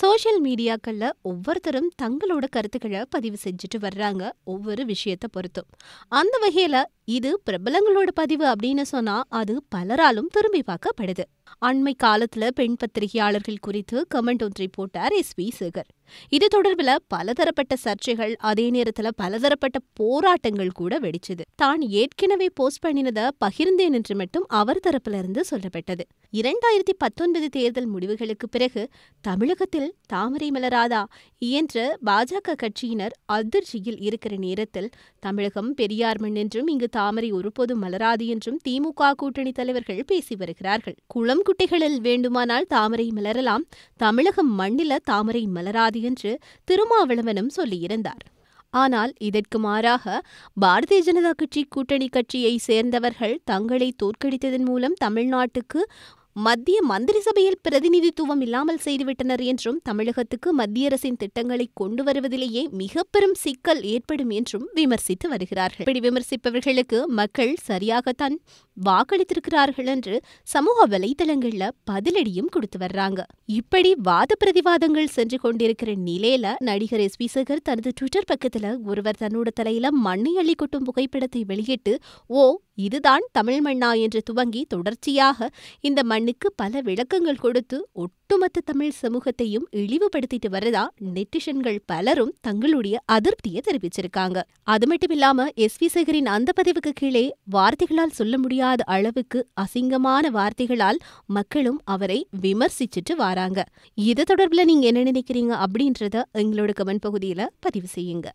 social மீடியாக்களில் ஒவ்வொருத்தரும் தங்களோட கருத்துக்களை பதிவு செஞ்சுட்டு வர்றாங்க ஒவ்வொரு விஷயத்தை பொறுத்தும் அந்த வகையில் இது பிரபலங்களோட பதிவு அப்படின்னு சொன்னா அது பலராலும் திரும்பி பார்க்கப்படுது அண்மை காலத்துல பெண் பத்திரிகையாளர்கள் குறித்து கமெண்ட் ஒன்றை போட்டார் எஸ் வி சேகர் இது தொடர்பில் பலதரப்பட்ட சர்ச்சைகள் அதே நேரத்துல பலதரப்பட்ட போராட்டங்கள் கூட வெடிச்சது தான் ஏற்கனவே போஸ்ட் பண்ணினதை பகிர்ந்தேன் என்று மட்டும் அவர் தரப்புல இருந்து சொல்லப்பட்டது இரண்டாயிரத்தி பத்தொன்பது தேர்தல் முடிவுகளுக்கு பிறகு தமிழகத்தில் தாமரை மலராதா என்ற பாஜக கட்சியினர் அதிர்ச்சியில் இருக்கிற நேரத்தில் தமிழகம் பெரியார் மண் என்றும் இங்கு தாமரை ஒருபோது மலராது என்றும் திமுக கூட்டணி தலைவர்கள் பேசி வருகிறார்கள் குளம் குட்டைகளில் வேண்டுமானால் தாமரை மலரலாம் தமிழகம் மண்ணில தாமரை மலராது என்று திருமாவளவனும் சொல்லியிருந்தார் ஆனால் இதற்கு மாறாக பாரதிய ஜனதா கட்சி கூட்டணி கட்சியை சேர்ந்தவர்கள் தங்களை தோற்கடித்ததன் மூலம் தமிழ்நாட்டுக்கு மத்திய மந்திரி சபையில் பிரதிநிதித்துவம் இல்லாமல் செய்துவிட்டனர் என்றும் தமிழகத்துக்கு மத்திய அரசின் திட்டங்களை கொண்டு வருவதிலேயே மிக பெரும் சிக்கல் ஏற்படும் என்றும் விமர்சித்து வருகிறார்கள் இப்படி விமர்சிப்பவர்களுக்கு மக்கள் சரியாகத்தான் வாக்களித்திருக்கிறார்கள் என்று சமூக வலைதளங்களில் பதிலடியும் கொடுத்து வர்றாங்க இப்படி வாத பிரதிவாதங்கள் சென்று கொண்டிருக்கிற நிலையில நடிகர் எஸ் பி தனது ட்விட்டர் பக்கத்துல ஒருவர் தன்னோட தலையில மண்ணை அள்ளி கொட்டும் புகைப்படத்தை வெளியிட்டு ஓ இதுதான் தமிழ் மண்ணா என்று துவங்கி தொடர்ச்சியாக இந்த மண்ணுக்கு பல விளக்கங்கள் கொடுத்து ஒட்டுமொத்த தமிழ் சமூகத்தையும் இழிவுபடுத்திட்டு வரதா நெட்டிஷன்கள் பலரும் தங்களுடைய அதிருப்தியை தெரிவிச்சிருக்காங்க அது மட்டும் இல்லாம எஸ் வி சேகரின் அந்த பதிவுக்கு கீழே வார்த்தைகளால் சொல்ல முடியாத அளவுக்கு அசிங்கமான வார்த்தைகளால் மக்களும் அவரை விமர்சிச்சுட்டு வராங்க இது தொடர்பில் நீங்க என்ன நினைக்கிறீங்க அப்படின்றத எங்களோட கமெண்ட் பகுதியில் பதிவு செய்யுங்க